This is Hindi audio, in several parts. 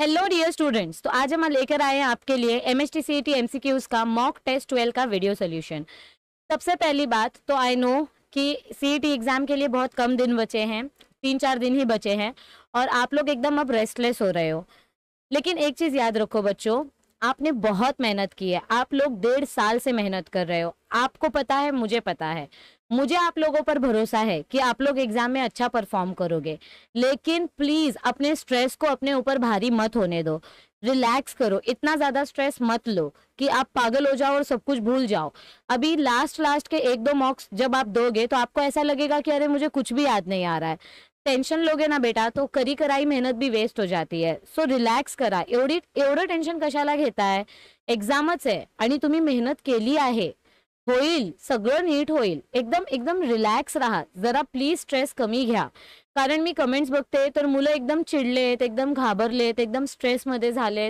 हेलो डियर स्टूडेंट्स तो आज हम लेकर आए हैं आपके लिए M S T C T M C Qs का मॉक टेस्ट ट्वेल्व का वीडियो सोल्यूशन सबसे पहली बात तो आई नो कि सी टी एग्जाम के लिए बहुत कम दिन बचे हैं तीन चार दिन ही बचे हैं और आप लोग एकदम अब रेस्टलेस हो रहे हो लेकिन एक चीज़ याद रखो बच्चों आपने बहुत मेहनत की है आप लोग डेढ़ साल से मेहनत कर रहे हो आपको पता है मुझे पता है मुझे आप लोगों पर भरोसा है कि आप लोग एग्जाम में अच्छा परफॉर्म करोगे लेकिन प्लीज अपने स्ट्रेस को अपने ऊपर भारी मत होने दो रिलैक्स करो इतना ज़्यादा स्ट्रेस मत लो कि आप पागल हो जाओ और सब कुछ भूल जाओ अभी लास्ट लास्ट के एक दो मॉक्स जब आप दोगे तो आपको ऐसा लगेगा कि अरे मुझे कुछ भी याद नहीं आ रहा है टेंशन लोगे ना बेटा तो करी कराई मेहनत भी वेस्ट हो जाती है सो रिलैक्स करा एवढी एवढं टेन्शन कशाला घेताय एक्झामच आहे आणि तुम्ही मेहनत केली आहे होईल सगळं नीट होईल एकदम एकदम रिलॅक्स राहा जरा प्लीज स्ट्रेस कमी घ्या कारण मी कमेंट्स बघते तर मुलं एकदम चिड़ले एकदम घाबरलेत एकदम स्ट्रेसमध्ये मध्य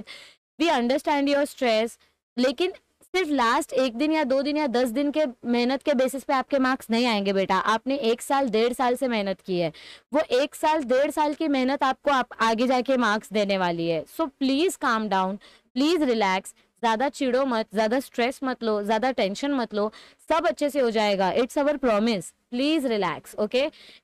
वी अंडरस्टैंड योर स्ट्रेस लेकिन सिर्फ लास्ट एक दिन या दो दिन या दस दिन के मेहनत के बेसिस पे आपके मार्क्स नहीं आएंगे बेटा आपने एक साल डेढ़ साल से मेहनत की है वो एक साल डेढ़ साल की मेहनत आपको आप आगे जाके मार्क्स देने वाली है so please calm down please relax ज़्यादा चिड़ो मत ज़्यादा स्ट्रेस मत लो ज़्यादा टेंशन मत लो सब अच्छे से हो जाएगा it's our promise please relax okay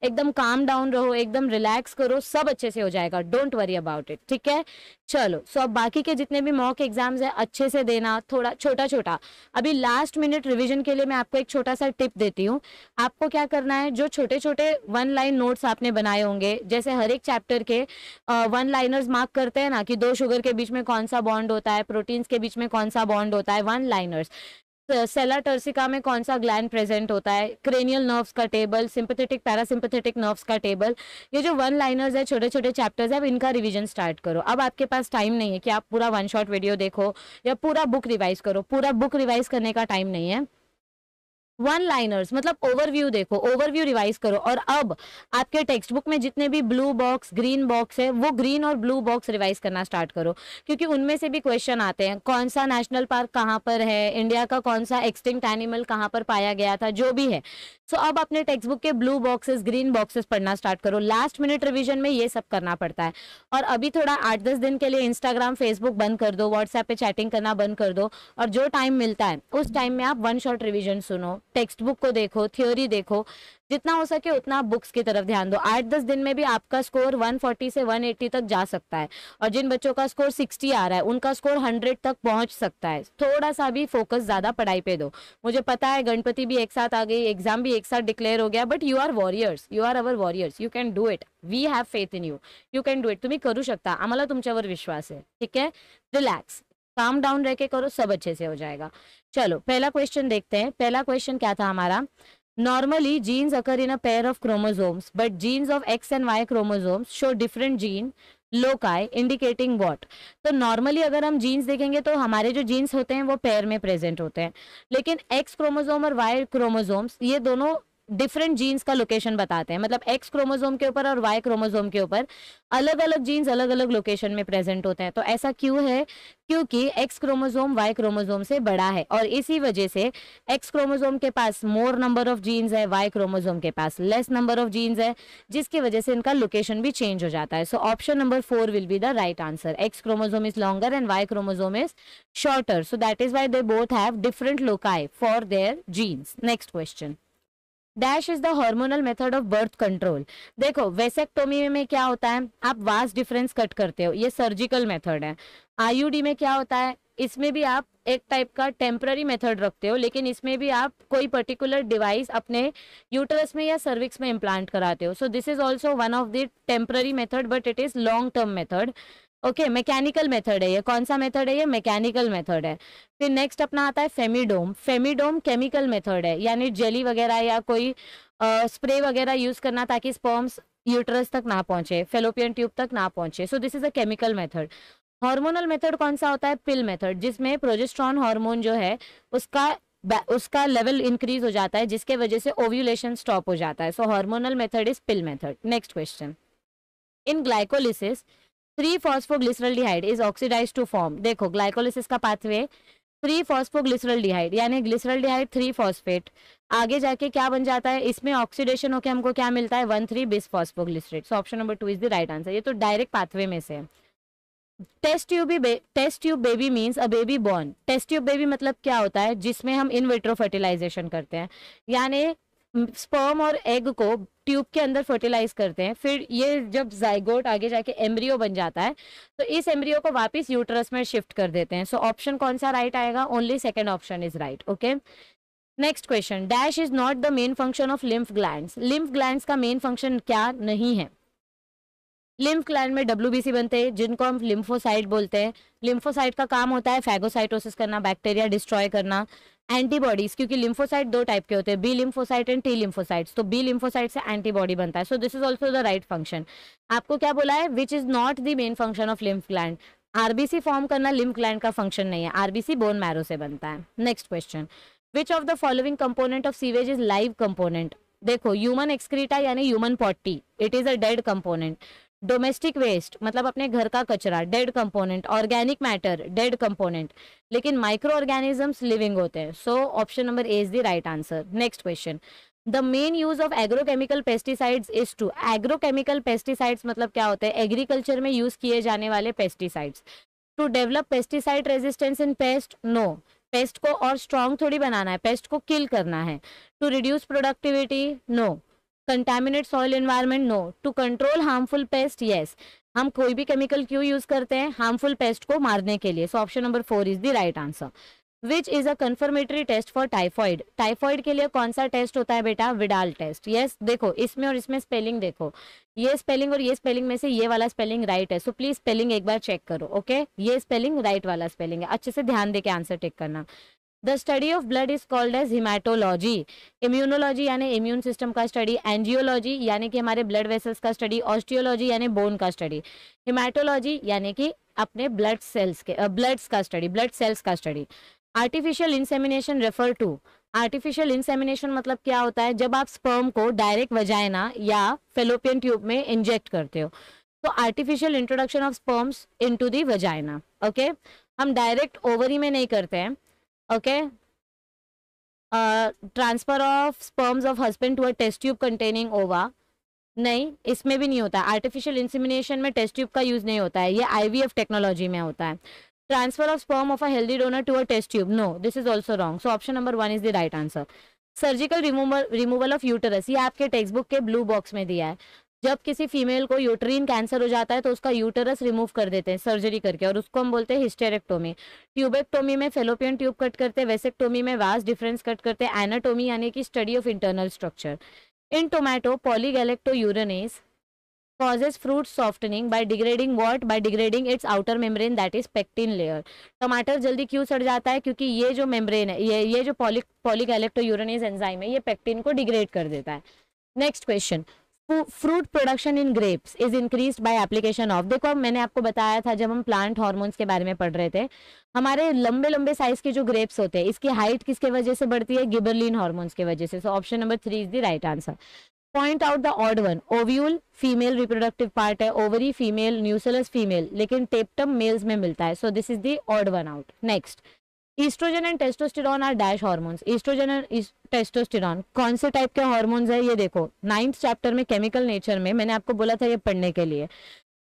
एकदम काम डाउन रहो एकदम रिलैक्स करो सब अच्छे से हो जाएगा डोंट वरी अबाउट इट ठीक है चलो सो so अब बाकी के जितने भी मॉक एग्जाम्स है अच्छे से देना थोड़ा छोटा छोटा अभी लास्ट मिनट रिविजन के लिए मैं आपको एक छोटा सा टिप देती हूँ आपको क्या करना है जो छोटे छोटे वन लाइन नोट्स आपने बनाए होंगे जैसे हर एक चैप्टर के वन लाइनर्स मार्क करते हैं ना कि दो शुगर के बीच में कौन सा बॉन्ड होता है प्रोटीन्स के बीच में कौन सा बॉन्ड होता है वन लाइनर्स सेला टर्सिका में कौन सा ग्लैंड प्रेजेंट होता है क्रेनियल नर्व्स का टेबल सिंपथेटिक पैरासिम्पथेटिक नर्व्स का टेबल ये जो वन लाइनर्स है छोटे छोटे चैप्टर्स है अब इनका रिविजन स्टार्ट करो अब आपके पास टाइम नहीं है कि आप पूरा वन शॉट वीडियो देखो या पूरा बुक रिवाइज करो पूरा बुक रिवाइज करने का टाइम नहीं है वन लाइनर्स मतलब ओवरव्यू देखो ओवरव्यू रिवाइज करो और अब आपके टेक्स्ट बुक में जितने भी ब्लू बॉक्स ग्रीन बॉक्स है वो ग्रीन और ब्लू बॉक्स रिवाइज करना स्टार्ट करो क्योंकि उनमें से भी क्वेश्चन आते हैं कौन सा नेशनल पार्क कहाँ पर है इंडिया का कौन सा एक्सटिंक्ट एनिमल कहाँ पर पाया गया था जो भी है सो अब अपने टेक्स्ट बुक के ब्लू बॉक्सेस ग्रीन बॉक्सेस पढ़ना स्टार्ट करो लास्ट मिनट रिविजन में ये सब करना पड़ता है और अभी थोड़ा आठ दस दिन के लिए इंस्टाग्राम फेसबुक बंद कर दो व्हाट्सएप पे चैटिंग करना बंद कर दो और जो टाइम मिलता है उस टाइम में आप वन शॉर्ट रिविजन सुनो टेक्स्ट बुक को देखो थ्योरी देखो जितना हो सके उतना बुक्स की तरफ ध्यान दो आठ दस दिन में भी आपका स्कोर 140 से 180 तक जा सकता है और जिन बच्चों का स्कोर 60 आ रहा है उनका स्कोर 100 तक पहुंच सकता है थोड़ा सा भी फोकस ज़्यादा पढ़ाई पे दो मुझे पता है गणपति भी एक साथ आ गई एग्जाम भी एक साथ डिक्लेयर हो गया but you are warriors you are our warriors you can do it we have faith in you you can do it तुम्हें करू शकता आम तुम्हारे विश्वास है ठीक है रिलैक्स काम डाउन रह के करो सब अच्छे से हो जाएगा चलो पहला क्वेश्चन देखते हैं पहला क्वेश्चन क्या था हमारा normally genes occur in a pair of chromosomes but genes of X and Y chromosomes show different gene loci indicating what तो नॉर्मली अगर हम जीन्स देखेंगे तो हमारे जो जीन्स होते हैं वो पेयर में प्रेजेंट होते हैं लेकिन एक्स क्रोमोजोम और वाई क्रोमोजोम्स ये दोनों डिफरेंट जीन्स का लोकेशन बताते हैं मतलब एक्स क्रोमोजोम के ऊपर और वाई क्रोमोजोम के ऊपर अलग अलग जीन्स अलग अलग लोकेशन में प्रेजेंट होते हैं तो ऐसा क्यों है क्योंकि एक्स क्रोमोजोम वाई क्रोमोजोम से बड़ा है और इसी वजह से एक्स क्रोमोजोम के पास मोर नंबर ऑफ जीन्स है वाई क्रोमोजोम के पास लेस नंबर ऑफ जीन्स है जिसकी वजह से इनका लोकेशन भी चेंज हो जाता है so option number four will be the right answer X chromosome is longer and Y chromosome is shorter so that is why they both have different loci for their genes next question dash is the hormonal method of birth control देखो वेसेक्टोमी में क्या होता है आप वास डिफरेंस कट करते हो ये सर्जिकल मेथड है आईयूडी में क्या होता है इसमें भी आप एक टाइप का टेम्प्ररी मेथड रखते हो लेकिन इसमें भी आप कोई पर्टिकुलर डिवाइस अपने यूटरस में या सर्विक्स में इम्प्लांट कराते हो so this is also one of the temporary method but it is long term method okay mechanical method है ये कौन सा मेथड है ये मैकेनिकल मेथड है फिर नेक्स्ट अपना आता है फेमिडोम फेमिडोम केमिकल मेथड है यानी जेली वगैरह या कोई स्प्रे वगैरह यूज करना ताकि स्पर्म्स यूटरस तक ना पहुंचे फेलोपियन ट्यूब तक ना पहुंचे so this is a chemical method hormonal method कौन सा होता है पिल मेथड जिसमें प्रोजेस्ट्रॉन हार्मोन जो है उसका उसका लेवल इंक्रीज हो जाता है जिसके वजह से ओव्यूलेशन स्टॉप हो जाता है so hormonal method is pill method next question in glycolysis three phosphoglyceraldehyde is oxidise to form देखो ग्लाइकोलिसिस का पाथवे थ्री फॉस्फोग्लिसरल डिहाइड यानी ग्लिसरल डिहाइड थ्री फॉस्फेट आगे जाके क्या बन जाता है इसमें ऑक्सीडेशन होकर हमको क्या मिलता है one three bis phosphoglycerate so option number two is the right answer ये तो डायरेक्ट पाथवे में से test tube test tube baby means a baby born test tube baby मतलब क्या होता है जिसमें हम इन विट्रो फर्टिलाइजेशन करते हैं यानी स्पर्म और एग को ट्यूब के अंदर फर्टिलाइज करते हैं फिर ये जब जाइगोट आगे जाके एम्ब्रियो बन जाता है तो इस एम्ब्रियो को वापस यूटरस में शिफ्ट कर देते हैं सो so, ऑप्शन कौन सा राइट आएगा only second option is right okay next question dash is not the main function of lymph gland lymph gland का मेन फंक्शन क्या नहीं है लिम्फ ग्लैंड में डब्ल्यू बनते हैं जिनको हम लिम्फोसाइट बोलते हैं लिम्फोसाइट का काम होता है फैगोसाइटोसिस करना बैक्टीरिया डिस्ट्रॉय करना एंटीबॉडीज क्योंकि लिम्फोसाइट दो टाइप के होते हैं B lymphocyte and T lymphocytes तो बी लिम्फोसाइट से एंटीबॉडी बनता है so this is also the right function आपको क्या बोला है which is not the main function of lymph gland RBC form करना लिम्फ ग्लैंड का फंक्शन नहीं है आरबीसी बोन मैरो से बनता है next question which of the following component of sewage is live component देखो ह्यूमन एक्सक्रीटा यानी human potty it is a dead component domestic waste मतलब अपने घर का कचरा dead component organic matter dead component लेकिन माइक्रो ऑर्गेनिजम्स लिविंग होते हैं so option number A is the right answer next question the main use of agrochemical pesticides is to agrochemical pesticides मतलब क्या होते हैं एग्रीकल्चर में यूज किए जाने वाले pesticides to develop pesticide resistance in pest no pest को और स्ट्रांग थोड़ी बनाना है पेस्ट को किल करना है to reduce productivity no contaminate soil environment no to control harmful pest yes हम कोई भी केमिकल क्यों यूज करते हैं हार्मफुल पेस्ट को मारने के लिए so option number four is the right answer which is a confirmatory test for typhoid typhoid के लिए कौन सा टेस्ट होता है बेटा विडाल टेस्ट यस yes, देखो इसमें और इसमें स्पेलिंग देखो ये स्पेलिंग और ये स्पेलिंग में से ये वाला स्पेलिंग राइट है सो प्लीज स्पेलिंग एक बार चेक करो ओके okay? ये स्पेलिंग राइट वाला स्पेलिंग है अच्छे से ध्यान देके आंसर टेक करना the study of blood is called as haematology immunology यानी इम्यून सिस्टम का स्टडी एनजियोलॉजी यानी कि हमारे ब्लड वेसल्स का स्टडी ऑस्टियोलॉजी यानी बोन का स्टडी हिमाटोलॉजी यानी कि अपने ब्लड सेल्स के ब्लड्स का स्टडी ब्लड सेल्स का study artificial insemination refer to artificial insemination मतलब क्या होता है जब आप स्पर्म को डायरेक्ट वजायना या फेलोपियन ट्यूब में इंजेक्ट करते हो तो artificial introduction of sperms into the vagina okay हम डायरेक्ट ओवरी में नहीं करते हैं okay uh, transfer of sperms of husband to a test tube containing ova नहीं इसमें भी नहीं होता है आर्टिफिशियल इंसिमिनेशन में टेस्ट ट्यूब का यूज़ नहीं होता है ये आईवीएफ टेक्नोलॉजी में होता है transfer of sperm of a healthy donor to a test tube no this is also wrong so option number one is the right answer surgical removal removal of uterus ये आपके टेक्स्ट बुक के ब्लू बॉक्स में दिया है जब किसी फीमेल को यूट्रीन कैंसर हो जाता है तो उसका यूटरस रिमूव कर देते हैं सर्जरी करके और उसको हम बोलते हैं हिस्टेरेक्टोमी ट्यूबेक्टोमी में फेलोपियन ट्यूब कट करते हैं वेसेक्टोमी में वास डिफरेंस कट करते हैं एनाटोमी यानी कि study of internal structure in tomato polygalacturonase causes fruit softening by degrading what by degrading its outer membrane that is pectin layer टमाटर जल्दी क्यों सड़ जाता है क्योंकि ये जो मेम्ब्रेन है ये ये जो पॉली पॉलीगेलेक्टो यूरनेस एंजाइम है ये पेक्टिन को डिग्रेड कर देता है next question fruit production in grapes is increase by application of देखो अब मैंने आपको बताया था जब हम प्लांट हॉर्मोन्स के बारे में पढ़ रहे थे हमारे लंबे लंबे साइज के जो ग्रेप्स होते हैं इसकी हाइट किसके वजह से बढ़ती है गिबरलिन हॉर्मोन्स की वजह से so option number three is the right answer point out the odd one ovule female reproductive part है ओवरी फीमेल न्यूसलस फीमेल लेकिन टेप्टम मेल्स में मिलता है so this is the odd one out next oestrogen and testosterone are dash hormones oestrogen and testosterone कौन से टाइप के हॉर्मोन्स है ये देखो नाइन्थ चैप्टर में केमिकल नेचर में मैंने आपको बोला था ये पढ़ने के लिए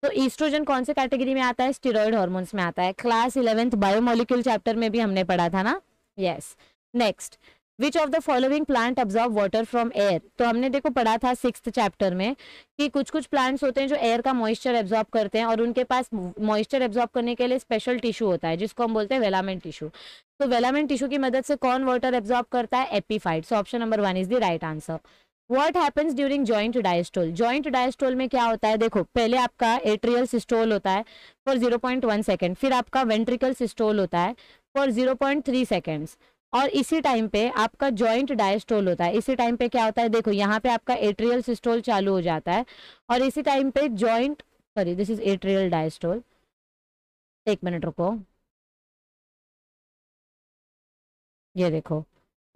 तो ईस्ट्रोजन कौन से कैटेगरी में आता है स्टीरोइड हॉर्मोन्स में आता है क्लास इलेवेंथ बायोमोलिक्यूल चैप्टर में भी हमने पढ़ा था ना yes next which of the following plant observe water from air तो हमने देखो पढ़ा था सिक्स चैप्टर में कि कुछ कुछ प्लांट्स होते हैं जो एयर का मॉइस्चर एब्जॉर्ब करते हैं और उनके पास मॉइस्चर एब्जॉर्ब करने के लिए स्पेशल टिश्यू होता है जिसको हम बोलते हैं वेलामेंट टिश्यू तो वेलामेंट टिश्यू की मदद से कौन वाटर एब्जॉर्ब करता है epiphyte so option number one is the right answer what happens during joint diastole joint diastole में क्या होता है देखो पहले आपका एट्रियल सिस्टोल होता है for zero point one second फिर आपका वेंट्रिकल सिस्टोल होता है for zero point three seconds और इसी टाइम पे आपका जॉइंट डायस्टोल होता है इसी टाइम पे क्या होता है देखो यहाँ पे आपका एट्रियल सिस्टोल चालू हो जाता है और इसी टाइम पे joint sorry this is atrial diastole एक मिनट रुको ये देखो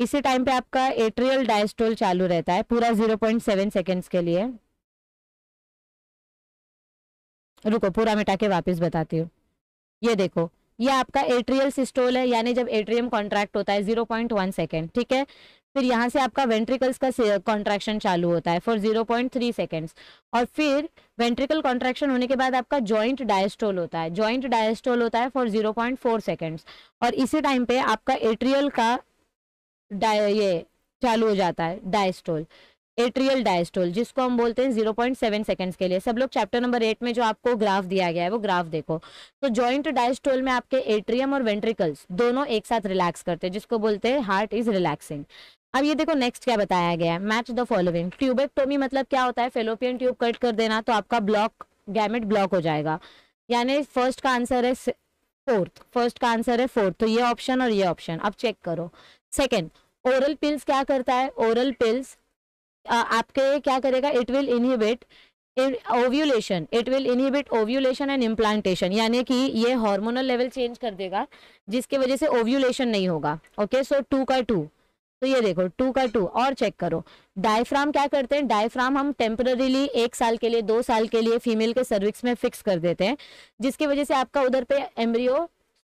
इसी टाइम पे आपका एट्रियल डायस्टोल चालू रहता है पूरा जीरो पॉइंट सेवन सेकेंड्स के लिए रुको पूरा मिटा के वापस बताती हूँ ये देखो ये आपका एट्रियल सिस्टोल है यानी जब एट्रियम कॉन्ट्रैक्ट होता है जीरो पॉइंट वन सेकेंड ठीक है फिर यहाँ से आपका वेंट्रिकल्स का कॉन्ट्रैक्शन चालू होता है for zero point three seconds और फिर वेंट्रिकल कॉन्ट्रैक्शन होने के बाद आपका जॉइंट डायस्टोल होता है जॉइंट डायस्टोल होता है for zero point four seconds और इसी टाइम पे आपका एट्रियल का ये चालू हो जाता है डायस्टोल एट्रियल डायस्टोल जिसको हम बोलते हैं 0.7 सेकेंड्स के लिए सब लोग चैप्टर नंबर एट में जो आपको ग्राफ दिया गया है वो ग्राफ देखो तो जॉइंट डायस्टोल में आपके एट्रियम और वेंट्रिकल्स दोनों एक साथ रिलैक्स करते हैं जिसको बोलते हैं हार्ट इज रिलैक्सिंग अब ये देखो नेक्स्ट क्या बताया गया है मैच द फॉलोइंग ट्यूबेक्टोमी मतलब क्या होता है फेलोपियन ट्यूब कट कर देना तो आपका ब्लॉक गैमेट ब्लॉक हो जाएगा यानी फर्स्ट का आंसर है फोर्थ फर्स्ट का आंसर है फोर्थ तो ये ऑप्शन और ये ऑप्शन अब चेक करो सेकेंड ओरल पिल्स क्या करता है ओरल पिल्स आपके क्या करेगा it will inhibit ovulation it will inhibit ovulation and implantation यानी कि ये हार्मोनल लेवल चेंज कर देगा जिसके वजह से ओव्यूलेशन नहीं होगा ओके सो टू का टू तो ये देखो टू का टू और चेक करो डायफ्राम क्या करते हैं डायफ्राम हम टेम्पररीली एक साल के लिए दो साल के लिए फीमेल के सर्विक्स में फिक्स कर देते हैं जिसकी वजह से आपका उधर पे एम्ब्रियो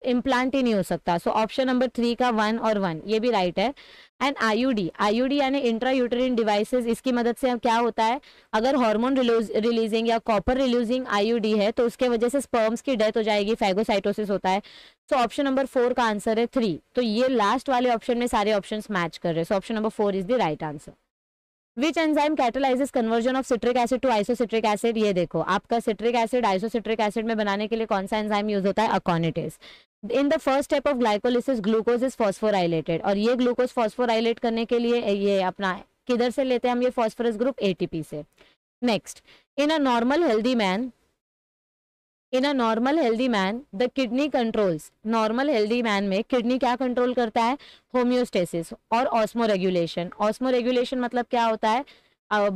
इम्प्लांट ही नहीं हो सकता सो ऑप्शन नंबर थ्री का वन और वन ये भी राइट है एंड आईयूडी आईयूडी यानी इंट्रा यूटरिन डिवाइसेस इसकी मदद से हम क्या होता है अगर हार्मोन रिलीजिंग या कॉपर रिलीजिंग आईयूडी है तो उसके वजह से स्पर्म्स की डेथ हो जाएगी फैगोसाइटोसिस होता है सो ऑप्शन नंबर फोर का आंसर है थ्री तो ये लास्ट वाले ऑप्शन में सारे ऑप्शन मैच कर रहे हैं so option number four is the right answer which enzyme catalyses conversion of citric acid to isocitric acid ये देखो आपका सिट्रिक एसिड आइसोसिट्रिक एसिड में बनाने के लिए कौन सा एंजाइम यूज होता है aconitase in the first step of glycolysis glucose is phosphorylated और ये ग्लूकोज फॉस्फोराइलेट करने के लिए ये अपना किधर से लेते हैं हम ये फॉस्फोरस ग्रुप एटीपी से next in a normal healthy man in a normal healthy man the kidney controls normal healthy man में किडनी क्या कंट्रोल करता है होम्योस्टेसिस और ऑस्मो रेगुलेशन ऑस्मो रेगुलेशन मतलब क्या होता है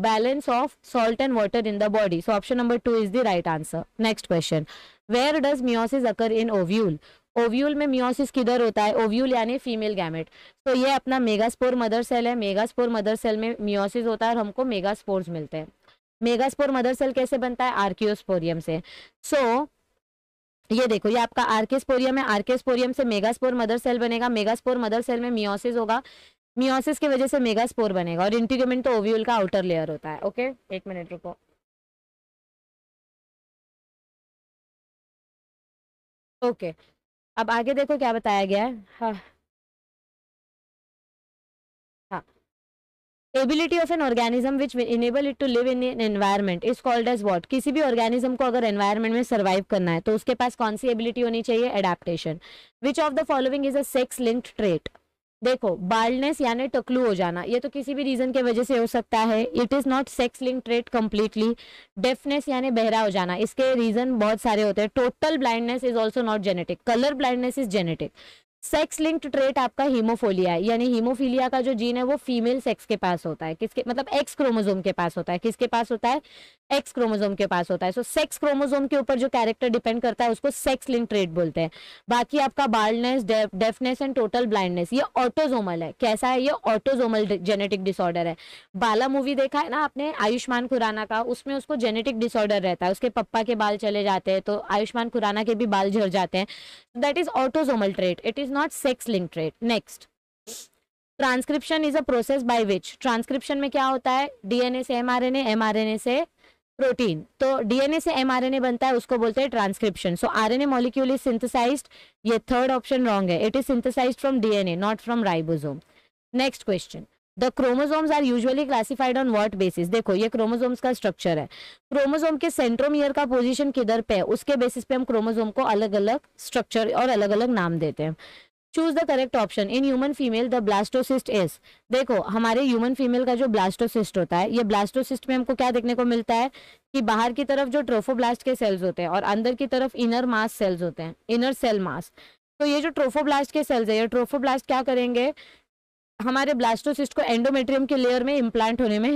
balance of salt and water in the body so option number two is the right answer next question where does meiosis occur in ovule ovule में मियोसिस किधर होता है ओव्यूल यानी फीमेल गैमेट तो ये अपना मेगास्पोर मदर सेल है मेगास्पोर मदर सेल में मियोसिस होता है और हमको मेगास्पोर्स मिलते हैं मेगास्पोर मदर सेल कैसे बनता है आर्कियोस्पोरियम से सो so, ये देखो ये आपका आर्केस्पोरियम है आर्केस्पोरियम से मेगास्पोर मदर सेल बनेगा मेगास्पोर मदर सेल में मियोसिस होगा मियोसिस की वजह से मेगास्पोर बनेगा और इंटीग्रमेंट तो ओव्यूल का आउटर लेयर होता है ओके एक मिनट रुको ओके okay. अब आगे देखो क्या बताया गया है हाँ ability of an organism which enable it to live in an environment is called as what किसी भी ऑर्गेनिज्म को अगर एनवायरमेंट में सर्वाइव करना है तो उसके पास कौन सी एबिलिटी होनी चाहिए adaptation which of the following is a sex linked trait देखो बाल्डनेस यानी टकलू हो जाना ये तो किसी भी रीजन के वजह से हो सकता है it is not sex link trait completely deafness यानी बहरा हो जाना इसके रीजन बहुत सारे होते हैं total blindness is also not genetic colour blindness is genetic sex linked trait आपका हीमोफोलिया है यानी हीमोफीलिया का जो जीन है वो फीमेल सेक्स के पास होता है किसके मतलब एक्स क्रोमोजोम के पास होता है किसके पास होता है एक्स क्रोमोजोम के पास होता है सो सेक्स क्रोमोजोम के ऊपर जो कैरेक्टर डिपेंड करता है उसको सेक्स लिंक ट्रेट बोलते हैं बाकी आपका baldness deafness and total blindness ये ऑटोजोमल है कैसा है ये ऑटोजोमल जेनेटिक डिसऑर्डर है बाला मूवी देखा है ना आपने आयुष्मान खुराना का उसमें उसको जेनेटिक डिसऑर्डर रहता है उसके पप्पा के बाल चले जाते हैं तो आयुष्मान खुराना के भी बाल झड़ जाते हैं that is autosomal trait it is not sex linked trait next transcription is a process by which transcription में क्या होता है डीएनए से एमआरएनए एमआरएनए से प्रोटीन तो डीएनए से एमआरएनए बनता है उसको बोलते हैं transcription so RNA molecule is synthesised ये थर्ड ऑप्शन रॉन्ग है it is synthesised from DNA not from ribosome next question the chromosomes are usually classified on what basis देखो ये क्रोमोसोम्स का स्ट्रक्चर है क्रोमोसोम के सेंट्रोमियर का पोजीशन किधर पे है उसके बेसिस पे हम क्रोमोसोम को अलग अलग स्ट्रक्चर और अलग अलग नाम देते हैं choose the correct option in human female the blastocyst is देखो हमारे ह्यूमन फीमेल का जो ब्लास्टोसिस्ट होता है ये ब्लास्टोसिस्ट में हमको क्या देखने को मिलता है कि बाहर की तरफ जो ट्रोफोब्लास्ट के सेल्स होते हैं और अंदर की तरफ इनर मास सेल्स होते हैं इनर सेल मास तो ये जो ट्रोफोब्लास्ट के सेल्स है ये ट्रोफोब्लास्ट क्या करेंगे हमारे ब्लास्टोसिस्ट को एंडोमेट्रियम के लेयर में इम्प्लांट होने में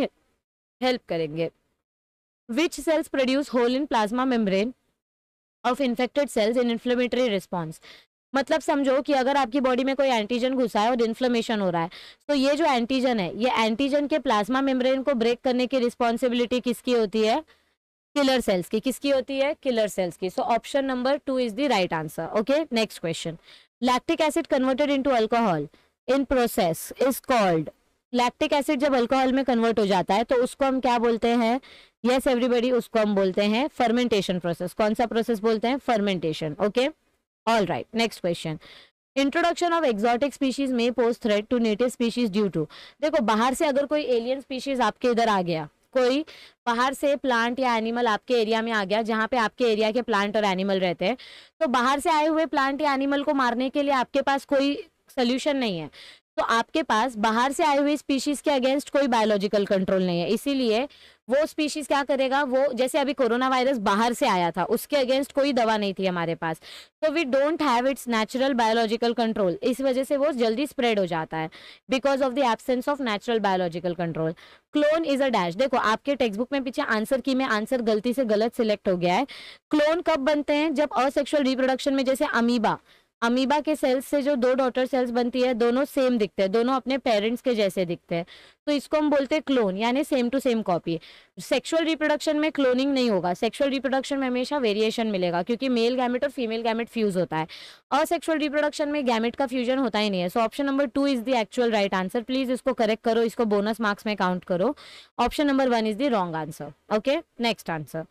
हेल्प करेंगे which cells produce hole in plasma membrane of infected cells in inflammatory response मतलब समझो कि अगर आपकी बॉडी में कोई एंटीजन घुसा है और इन्फ्लेमेशन हो रहा है तो ये जो एंटीजन है ये एंटीजन के प्लाज्मा मेम्ब्रेन को ब्रेक करने की रिस्पॉन्सिबिलिटी किसकी होती है किलर सेल्स की किसकी होती है किलर सेल्स की so option number two is the right answer okay next question lactic acid converted into alcohol in process is called lactic acid जब अल्कोहल में कन्वर्ट हो जाता है तो उसको हम क्या बोलते हैं यस एवरीबडी उसको हम बोलते हैं फर्मेंटेशन प्रोसेस कौन सा प्रोसेस बोलते हैं fermentation okay okay? All right, next question. Introduction of exotic species may pose threat to native species due to देखो बाहर से अगर कोई एलियन स्पीशीज आपके इधर आ गया कोई बाहर से प्लांट या एनिमल आपके एरिया में आ गया जहाँ पे आपके एरिया के प्लांट और एनिमल रहते हैं तो बाहर से आए हुए प्लांट या एनिमल को मारने के लिए आपके पास कोई सोल्यूशन नहीं है तो आपके पास बाहर से आए हुए स्पीशीज के अगेंस्ट कोई बायोलॉजिकल कंट्रोल नहीं है इसीलिए वो स्पीशीज क्या करेगा वो जैसे अभी कोरोना वायरस बाहर से आया था उसके अगेंस्ट कोई दवा नहीं थी हमारे पास तो we don't have its natural biological control इस वजह से वो जल्दी स्प्रेड हो जाता है because of the absence of natural biological control clone is a dash देखो आपके टेक्स्ट बुक में पीछे आंसर की में आंसर गलती से गलत सिलेक्ट हो गया है क्लोन कब बनते हैं जब असेक्शुअल रिप्रोडक्शन में जैसे अमीबा अमीबा के सेल्स से जो दो डॉटर सेल्स बनती है दोनों सेम दिखते हैं दोनों अपने पेरेंट्स के जैसे दिखते हैं तो इसको हम बोलते हैं क्लोन यानी same to same copy sexual reproduction में क्लोनिंग नहीं होगा सेक्सुअल रिप्रोडक्शन में हमेशा वेरिएशन मिलेगा क्योंकि मेल गैमेट और फीमेल गैमेट फ्यूज होता है असेक्सुअल रिप्रोडक्शन में गैमेट का फ्यूजन होता ही नहीं है so option number two is the actual right answer please इसको करेक्ट करो इसको बोनस मार्क्स में काउंट करो option number one is the wrong answer okay next answer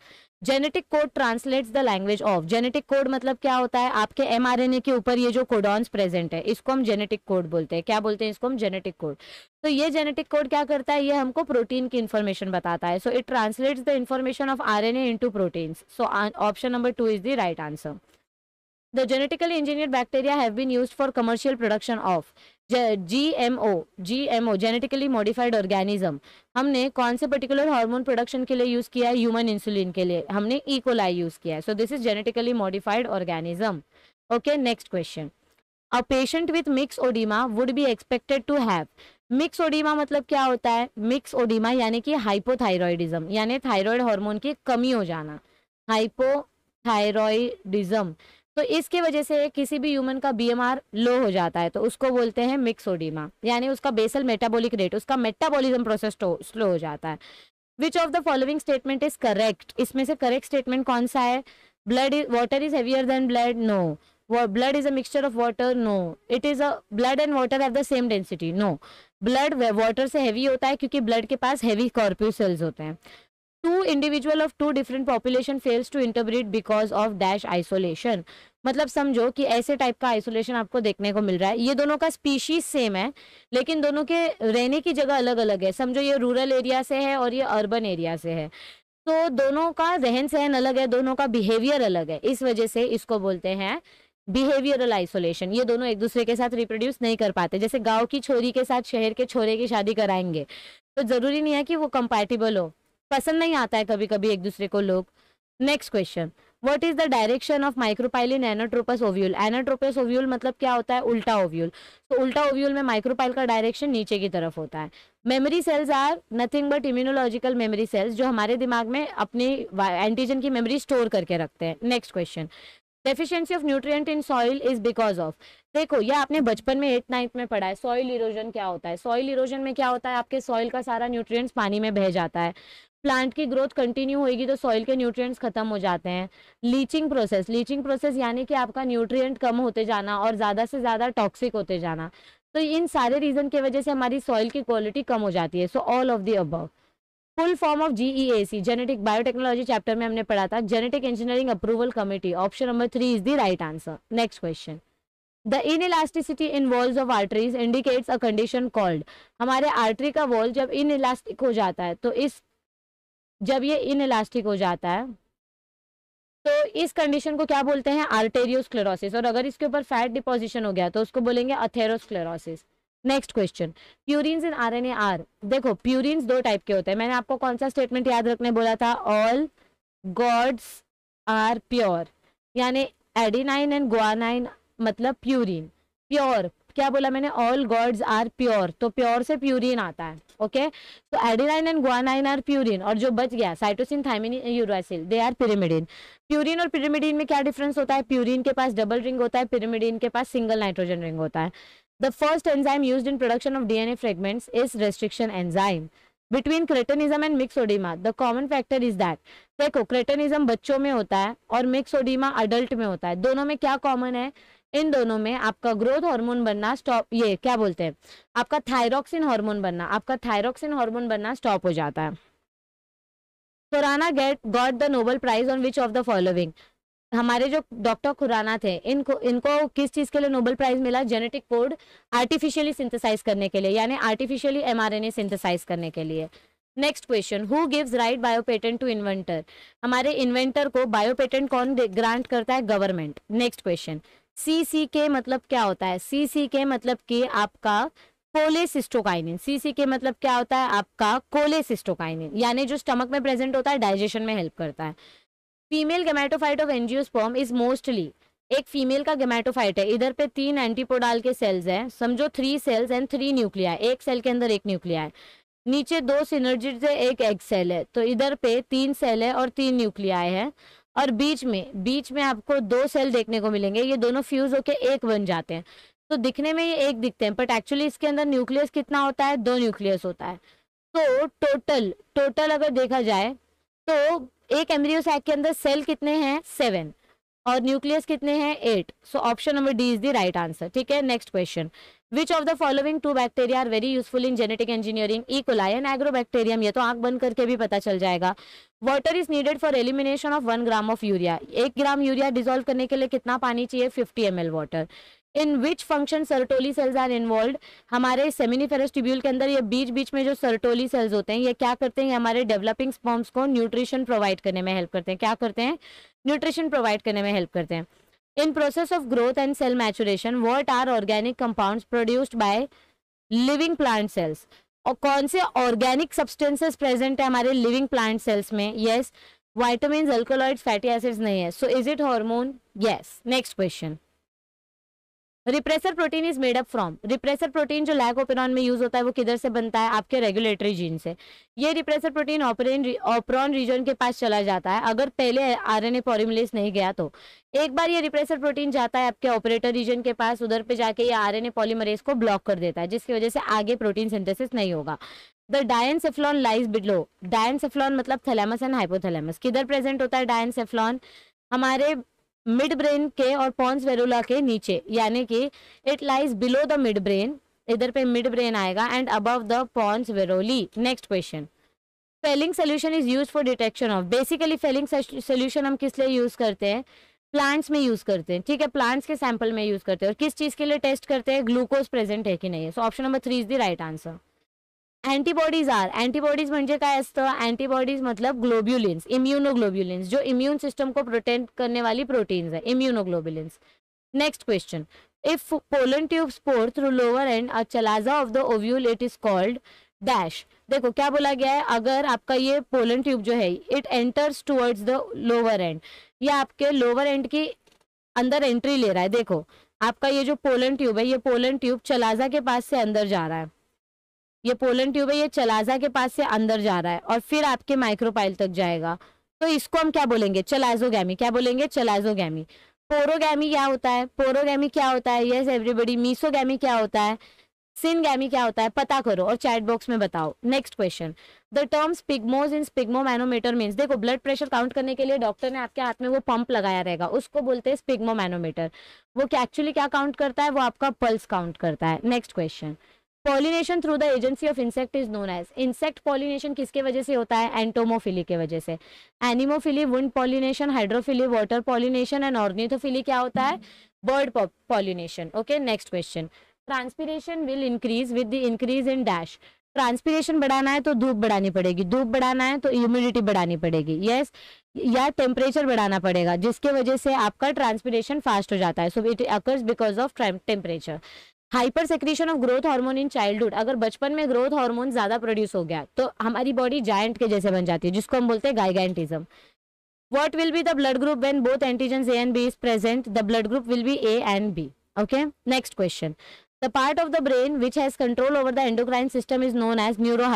genetic code translates the language of genetic code मतलब क्या होता है आपके एमआरएनए के ऊपर ये जो कोडॉन्स प्रेजेंट है इसको हम जेनेटिक कोड बोलते हैं क्या बोलते हैं इसको हम जेनेटिक कोड तो ये जेनेटिक कोड क्या करता है ये हमको प्रोटीन की इन्फॉर्मेशन बताता है so it translates the information of R N A into protein so option number two is the right answer The genetically engineered bacteria have been used for commercial production of GMO, GMO genetically modified organism. हमने कौन से पर्टिकुलर हार्मोन प्रोडक्शन के लिए यूज़ किया है ह्यूमन इंसुलिन के लिए हमने इकोलाई e. यूज़ किया है so this is genetically modified organism okay next question a patient with myxoedema would be expected to have myxoedema मतलब क्या होता है मिक्स ओडिमा यानी कि हाइपोथायरॉयडिज्म यानी थायराइड हार्मोन की कमी हो जाना हाइपोथायरॉयडिज्म तो इसकी वजह से किसी भी ह्यूमन का बीएमआर लो हो जाता है तो उसको बोलते हैं मिक्स ओडीमा यानी उसका बेसल मेटाबॉलिक रेट उसका मेटाबॉलिज्म प्रोसेस स्लो हो जाता है which of the following statement is correct इसमें से करेक्ट स्टेटमेंट कौन सा है blood water is heavier than blood no blood is a mixture of water no it is a blood and water at the same density no blood water से हैवी होता है क्योंकि ब्लड के पास हैवी कॉर्प्यू सेल्स होते हैं two individual of two different population fails to interbreed because of dash isolation मतलब समझो कि ऐसे टाइप का आइसोलेशन आपको देखने को मिल रहा है ये दोनों का स्पीशीज सेम है लेकिन दोनों के रहने की जगह अलग अलग है समझो ये रूरल एरिया से है और ये अर्बन एरिया से है तो दोनों का रहन सहन अलग है दोनों का बिहेवियर अलग है इस वजह से इसको बोलते हैं बिहेवियरल आइसोलेशन ये दोनों एक दूसरे के साथ रिप्रोड्यूस नहीं कर पाते जैसे गांव की छोरी के साथ शहर के छोरे की शादी कराएंगे तो ज़रूरी नहीं है कि वो कंपैटिबल हो पसंद नहीं आता है कभी कभी एक दूसरे को लोग next question what is the direction of micropyle in anatropous ovule anatropous ovule मतलब क्या होता है उल्टा ओव्यूल तो उल्टा ओव्यूल में माइक्रोपाइल का डायरेक्शन नीचे की तरफ होता है memory cells are nothing but immunological memory cells जो हमारे दिमाग में अपनी एंटीजन की मेमोरी स्टोर करके रखते हैं next question deficiency of nutrient in soil is because of देखो ये आपने बचपन में एट नाइन्थ में पढ़ा है सॉइल इरोजन क्या होता है सॉइल इरोजन में क्या होता है आपके सॉइल का सारा न्यूट्रिएंट्स पानी में बह जाता है प्लांट की ग्रोथ कंटिन्यू होगी तो सॉइल के न्यूट्रिएंट्स खत्म हो जाते हैं लीचिंग प्रोसेस लीचिंग प्रोसेस यानी कि आपका न्यूट्रिएंट कम होते जाना और ज़्यादा से ज़्यादा टॉक्सिक होते जाना तो इन सारे रीज़न की वजह से हमारी सॉइल की क्वालिटी कम हो जाती है so all of the above full form of G genetic biotechnology chapter में हमने पढ़ा था genetic engineering approval committee option number three is the right answer next question the inelasticity in walls of arteries indicates a condition called हमारे आर्टरी का वॉल जब इनइलास्टिक हो जाता है तो इस जब ये इनइलास्टिक हो जाता है तो इस कंडीशन को क्या बोलते हैं आर्टेरियोस्क्लेरोसिस और अगर इसके ऊपर फैट डिपोजिशन हो गया तो उसको बोलेंगे atherosclerosis next question purines in R N A are देखो प्यूरिन्स दो टाइप के होते हैं मैंने आपको कौन सा स्टेटमेंट याद रखने बोला था ऑल गॉड्स आर प्योर यानी एडिनाइन एंड गुआनाइन मतलब प्यूरिन प्योर क्या बोला मैंने ऑल गॉड्स आर प्योर तो प्योर से प्यूरिन आता है ओके तो adenine and guanine are purine और जो बच गया cytosine thymine uracil they are pyrimidine purine और पिरिमिडिन में क्या डिफरेंस होता है प्यूरिन के पास डबल रिंग होता है पिरिमिडिन के पास सिंगल नाइट्रोजन रिंग होता है the first enzyme use in production of D N A fragments is restriction enzyme between cretinism and myxoedema the common factor is that देखो क्रेटनिज्म बच्चों में होता है और मिक्सोडीमा अडल्ट में होता है दोनों में क्या कॉमन है इन दोनों में आपका ग्रोथ हार्मोन बनना स्टॉप ये क्या बोलते हैं आपका थायरोक्सिन हार्मोन बनना आपका थायरोक्सिन हार्मोन बनना स्टॉप हो जाता है Khorana get got the Nobel prize on which of the following हमारे जो डॉक्टर खुराना थे इनको इनको किस चीज़ के लिए नोबल प्राइज मिला जेनेटिक कोड आर्टिफिशियली सिंथेसाइज करने के लिए यानी आर्टिफिशियली एम सिंथेसाइज करने के लिए next question who gives right bio patent to inventor हमारे इन्वेंटर को बायो पेटेंट कौन ग्रांट करता है government next question C C के मतलब क्या होता है सी सी के मतलब कि आपका कोलेसिस्टोकाइनिन सी के मतलब क्या होता है आपका कोलेसिस्टोकाइनिन यानी जो स्टमक में प्रेजेंट होता है डाइजेशन में हेल्प करता है female gametophyte of angiosperm is mostly एक फीमेल का गेमेटोफाइट है इधर पे तीन एंटीपोडाल के सेल्स हैं समझो three cells and three nuclei एक सेल के अंदर एक न्यूक्लिया है नीचे दो सिनर्जिट से एक एग सेल है तो इधर पे तीन सेल है और तीन न्यूक्लिया है और बीच में बीच में आपको दो सेल देखने को मिलेंगे ये दोनों फ्यूज होकर एक बन जाते हैं तो दिखने में ये एक दिखते हैं बट एक्चुअली इसके अंदर न्यूक्लियस कितना होता है दो न्यूक्लियस होता है तो टोटल टोटल अगर देखा जाए तो एक एम्ब्रियो सैक के अंदर सेल कितने हैं सेवन और न्यूक्लियस कितने हैं eight so option number D is the right answer ठीक है next question which of the following two bacteria are very useful in genetic engineering coli and agrobacterium ये तो आंख बंद करके भी पता चल जाएगा water is needed for elimination of one gram of urea एक ग्राम यूरिया डिजोल्व करने के लिए कितना पानी चाहिए fifty M L water in which function Sertoli cells are involve हमारे सेमिनी फेरेस्टिब्यूल के अंदर ये बीच बीच में जो सर्टोली सेल्स होते हैं ये क्या करते हैं हमारे डेवलपिंग स्पॉम्स को न्यूट्रिशन प्रोवाइड करने में हेल्प करते हैं क्या करते हैं न्यूट्रिशन प्रोवाइड करने में हेल्प करते हैं in process of growth and cell maturation what are organic compound produced by living plant cells और कौन से ऑर्गेनिक सब्सटेंसेस प्रेजेंट है हमारे लिविंग प्लांट सेल्स में yes yes. Vitamin alkaloid fatty acid नहीं है so is it hormone yes next question repressor protein is made up from repressor protein जो लैकोपेरॉन में यूज होता है वो किधर से बनता है आपके रेगुलेटरी जीन से ये repressor protein operon operon region के पास चला जाता है अगर पहले आरएनए एन नहीं गया तो एक बार ये रिप्रेसर प्रोटीन जाता है आपके ऑपरेटर रीजन के पास उधर पे जाके ये आर पॉलीमरेज को ब्लॉक कर देता है जिसकी वजह से आगे प्रोटीन सिंथेसिस नहीं होगा द डायन सेफ्लॉन लाइज बिलो डायन सेफ्लॉन मतलब थैलेमस एंड हाइपोथैलेमस किधर प्रेजेंट होता है डायन सेफ्लॉन हमारे मिड ब्रेन के और पॉन्स वेरुला के नीचे यानी कि it lies below the mid brain इधर पे मिड ब्रेन आएगा and above the pons varolii next question Fehling solution is use for detection of basically Fehling solution हम किस लिए यूज करते हैं प्लांट्स में यूज करते हैं ठीक है प्लांट्स के सैंपल में यूज करते हैं और किस चीज के लिए टेस्ट करते हैं ग्लूकोज प्रेजेंट है कि नहीं है so option number three is the right answer antibodies are antibodies म्हणजे एंटीबॉडीज मतलब ग्लोब्यूलिन्स इम्यूनोग्लोब्यूलिन्स जो इम्यून सिस्टम को प्रोटेक्ट करने वाली प्रोटीन्स है immunoglobulins next question if pollen tube spore through lower end chalaza of the ovule it is called dash देखो क्या बोला गया है अगर आपका ये पोलन ट्यूब जो है it enters towards the lower end या आपके लोअर एंड की अंदर एंट्री ले रहा है देखो आपका ये जो पोलन ट्यूब है ये पोलन ट्यूब चलाजा के पास से अंदर जा रहा है ये पोलन ट्यूब है ये चलाजा के पास से अंदर जा रहा है और फिर आपके माइक्रोपाइल तक जाएगा तो इसको हम क्या बोलेंगे चलाजोगी क्या बोलेंगे चलाजोगी पोरोगैमी क्या होता है पोरोगैमी क्या होता है यस एवरीबडी मीसोगैमी क्या होता है सिनगैमी क्या होता है पता करो और चैट बॉक्स में बताओ next question the terms sphygmos in sphygmomanometer means देखो ब्लड प्रेशर काउंट करने के लिए डॉक्टर ने आपके हाथ में वो पंप लगाया रहेगा उसको बोलते हैं स्पिग्मो मैनोमीटर वो क्या एक्चुअली क्या काउंट करता है वो आपका पल्स काउंट करता है next question pollination through the agency of insect is known as insect pollination किसके वजह से होता है एंटोमोफिली के वजह से anemophily wind pollination hydrophily water pollination and ornithophily क्या होता है bird pollination okay next question transpiration will increase with the increase in dash transpiration बढ़ाना है तो धूप बढ़ानी पड़ेगी धूप बढ़ाना है तो ह्यूमिडिटी बढ़ानी पड़ेगी यस yes, या टेम्परेचर बढ़ाना पड़ेगा जिसके वजह से आपका ट्रांसपीरेशन फास्ट हो जाता है so it occurs because of temperature hyper secretion of growth hormone in childhood अगर बचपन में ग्रोथ हार्मोन ज्यादा प्रोड्यूस हो गया तो हमारी बॉडी जायंट के जैसे बन जाती है जिसको हम बोलते हैं gigantism what will be the blood group when both antigen A and B is present the blood group will be A and B okay next question the part of the brain which has control over the endocrine system is known as neuro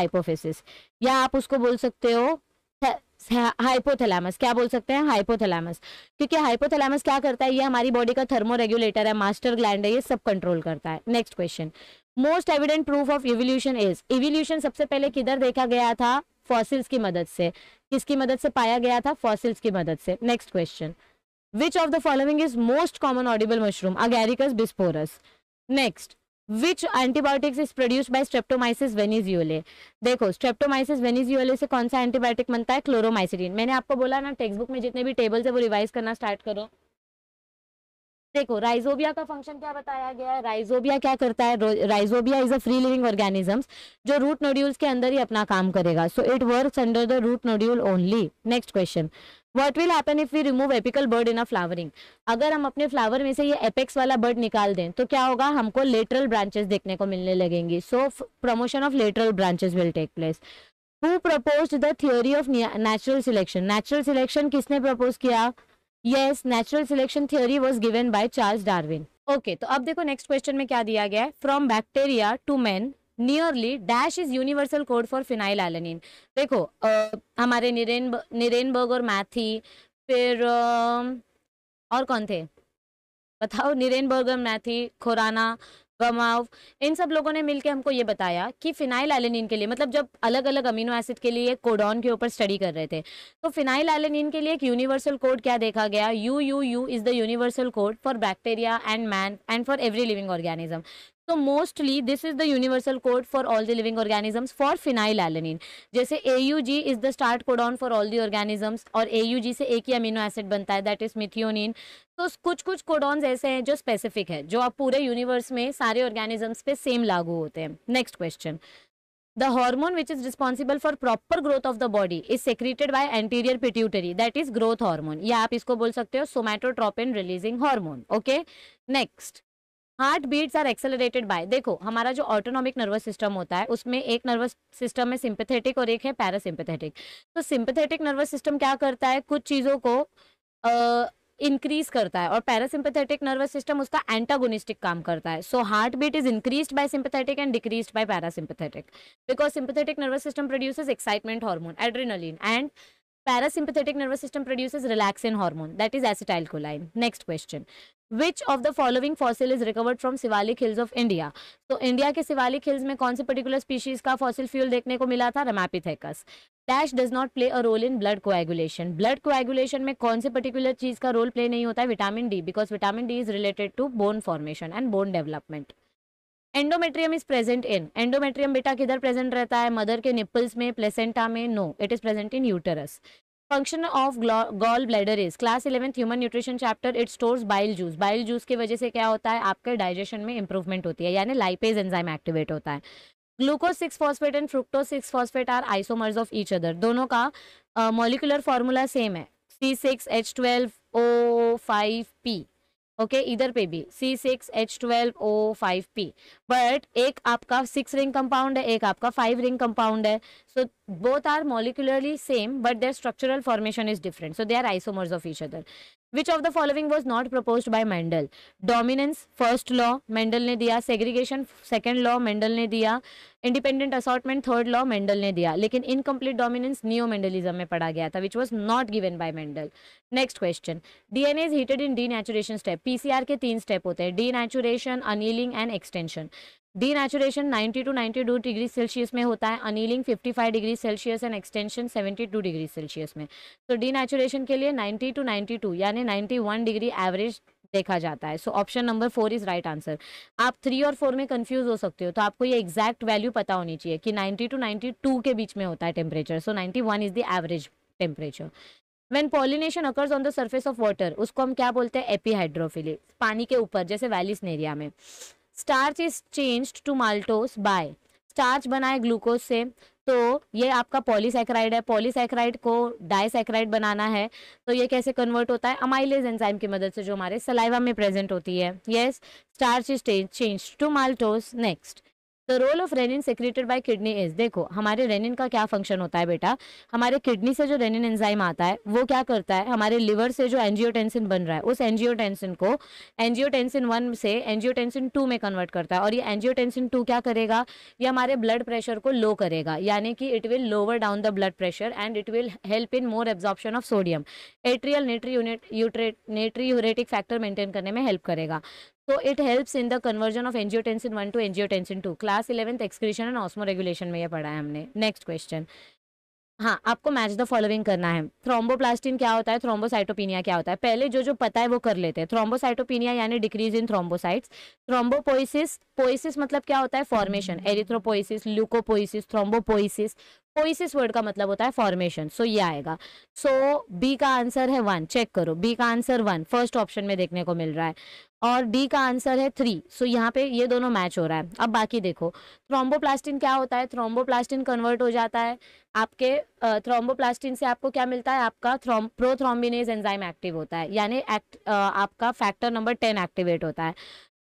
या आप उसको बोल सकते हो हाइपोथैलेमस क्या बोल सकते हैं हाइपोथैलेमस क्योंकि हाइपोथैलेमस क्या करता है ये हमारी बॉडी का थर्मो रेगुलेटर है मास्टर ग्लैंड है ये सब कंट्रोल करता है next question most evident proof of evolution is evolution सबसे पहले किधर देखा गया था फॉसिल्स की मदद से किसकी मदद से पाया गया था फॉसिल्स की मदद से next question which of the following is most common audible mushroom Agaricus bisporus next which antibiotics is produce by Streptomyces venezuelae देखो स्ट्रेप्टोमाइसिस वेनिजुएले से कौन सा एंटीबायोटिक बनता है क्लोरोमाइसिडीन मैंने आपको बोला ना टेक्सट बुक में जितने भी टेबल्स है वो रिवाइज करना स्टार्ट करो देखो राइजोबिया का फंक्शन क्या बताया गया है राइजोबिया क्या करता है rhizobia is a free living organisms जो रूट नोड्यूल्स के अंदर ही अपना काम करेगा so it works under the root nodule only next question what will happen if we remove apical bud in a flowering अगर हम अपने फ्लावर में से ये एपेक्स वाला बर्ड निकाल दें तो क्या होगा हमको लेटरल ब्रांचेस देखने को मिलने लगेंगी so promotion of lateral branches will take place who propose the theory of natural selection natural selection किसने प्रपोज किया yes natural selection theory was given by Charles Darwin okay तो अब देखो नेक्स्ट क्वेश्चन में क्या दिया गया है from bacteria to man nearly dash is universal code for phenyl alanine देखो आ, हमारे निरेन निरेनबर्ग और मैथी फिर आ, और कौन थे बताओ निरेनबर्ग और मैथी खुराना गमाव इन सब लोगों ने मिलकर हमको ये बताया कि फिनाइल एलेनिन के लिए मतलब जब अलग अलग अमीनो एसिड के लिए कोडॉन के ऊपर स्टडी कर रहे थे तो फिनाइल एलेनिन के लिए एक यूनिवर्सल कोड क्या देखा गया U U U is the universal code for bacteria and man and for every living organism तो mostly this is the universal code for all the living organisms for phenyl alanine जैसे A U G is the start codon for all the organisms और ए यू जी से एक ही अमीनो एसिड बनता है दैट इज मिथियोनिन तो कुछ कुछ कोडॉन्स ऐसे हैं जो स्पेसिफिक है जो आप पूरे यूनिवर्स में सारे ऑर्गेनिजम्स पे सेम लागू होते हैं next question the hormone which is responsible for proper growth of the body is secreted by anterior pituitary that is growth hormone या आप इसको बोल सकते हो somatotropin releasing hormone okay next heart beats are accelerated by देखो हमारा जो ऑटोनॉमिक नर्वस सिस्टम होता है उसमें एक नर्वस सिस्टम है सिंपथेटिक और एक है पैरासिम्पथेटिक तो सिंपथेटिक नर्वस सिस्टम क्या करता है कुछ चीज़ों को इंक्रीज करता है और पैरासिम्पथेटिक नर्वस सिस्टम उसका एंटागोनिस्टिक काम करता है so heart beat is increase by sympathetic and decrease by parasympathetic because sympathetic nervous system produce excitement hormone adrenaline and nervous system produce produces hormone that is acetyl choline next question which of the following fossil is recovered from Siwalik hills of India तो इंडिया के सिवालिक हिल्स में कौन से पर्टिकुलर स्पीशीज का फॉसिल फ्यूल देखने को मिला था Ramapithecus dash does not play a role in blood coagulation blood coagulation में कौन से पर्टिकुलर चीज का रोल प्ले नहीं होता है vitamin D because vitamin D is related to bone formation and bone development endometrium is present in endometrium बेटा किधर प्रेजेंट रहता है मदर के निप्पल्स में प्लेसेंटा में no it is present in uterus function of gall bladder is class eleventh human nutrition chapter it stores bile juice bile juice की वजह से क्या होता है आपके डाइजेशन में इंप्रूवमेंट होती है यानी लाइपेज एंजाइम एक्टिवेट होता है glucose six phosphate and fructose six phosphate are isomers of each other दोनों का मोलिकुलर फॉर्मूला सेम है C six H twelve O five P okay okay, इधर पे भी C six H twelve O five P but एक आपका सिक्स रिंग कंपाउंड है एक आपका फाइव रिंग कंपाउंड है so both are molecularly same but their structural formation is different so they are isomers of each other which of the following was not proposed by mendel dominance first law mendel ne diya segregation second law mendel ne diya independent assortment third law mendel ne diya lekin incomplete dominance neo mendelism mein padha gaya tha which was not given by mendel next question dna is heated in denaturation step pcr ke teen step hote hain denaturation annealing and extension denaturation ninety two ninety two degree Celsius में होता है annealing 55 degree Celsius and extension 72 degree Celsius में तो डी नेचुरेशन के लिए 90 टू 92 यानी 91 डिग्री एवरेज देखा जाता है so option number four is right answer आप थ्री और फोर में कंफ्यूज हो सकते हो तो आपको ये एग्जैक्ट वैल्यू पता होनी चाहिए कि 90 टू 92 के बीच में होता है temperature so one is the average temperature when pollination occurs on the surface of water उसको हम क्या बोलते हैं एपीहाइड्रोफिली पानी के ऊपर जैसे वैलिस एरिया में starch is changed to maltose by starch बनाए ग्लूकोज से तो ये आपका पॉलीसेक्राइड है पॉलीसेक्राइड को डाइसेक्राइड बनाना है तो ये कैसे कन्वर्ट होता है अमाइलेज एंजाइम की मदद से जो हमारे सलाइवा में प्रेजेंट होती है yes starch is change to maltose next तो role of renin secreted by kidney is देखो हमारे रेनिन का क्या फंक्शन होता है बेटा हमारे किडनी से जो रेनिन एंजाइम आता है वो क्या करता है हमारे लिवर से जो एंजियोटेंसिन बन रहा है उस एंजियोटेंसिन को एंजियोटेंसिन वन से एंजियोटेंसिन टू में कन्वर्ट करता है और ये एंजियोटेंसिन टू क्या करेगा ये हमारे ब्लड प्रेशर को लो करेगा यानी कि it will lower down the blood pressure and it will help in more absorption of sodium atrial natriuretic natriuretic factor maintain करने में हेल्प करेगा So it helps in the conversion of angiotensin 1 to angiotensin 2. Class 11th excretion and osmoregulation में ये पढ़ा है हमने. Next question. हाँ आपको मैच द फॉलोइंग करना है थ्रोम्बोप्लास्टिन क्या होता है थ्रोम्बोसाइटोपिनिया क्या होता है पहले जो जो पता है वो कर लेते हैं थ्रोम्बोसाइटोपिनिया यानी decrease in thrombocytes thrombopoiesis poiesis मतलब क्या होता है formation erythropoiesis leucopoiesis thrombopoiesis poiesis word का मतलब होता है फॉर्मेशन सो ये आएगा सो बी का आंसर है वन चेक करो बी का आंसर वन फर्स्ट ऑप्शन में देखने को मिल रहा है और डी का आंसर है थ्री सो यहाँ पे ये दोनों मैच हो रहा है अब बाकी देखो थ्रोम्बोप्लास्टिन क्या होता है थ्रोम्बोप्लास्टिन कन्वर्ट हो जाता है आपके थ्रोम्बोप्लास्टिन से आपको क्या मिलता है आपका थ्रोम प्रोथ्रोम्बिनेज एंजाइम एक्टिव होता है यानी एक्ट आपका फैक्टर नंबर टेन एक्टिवेट होता है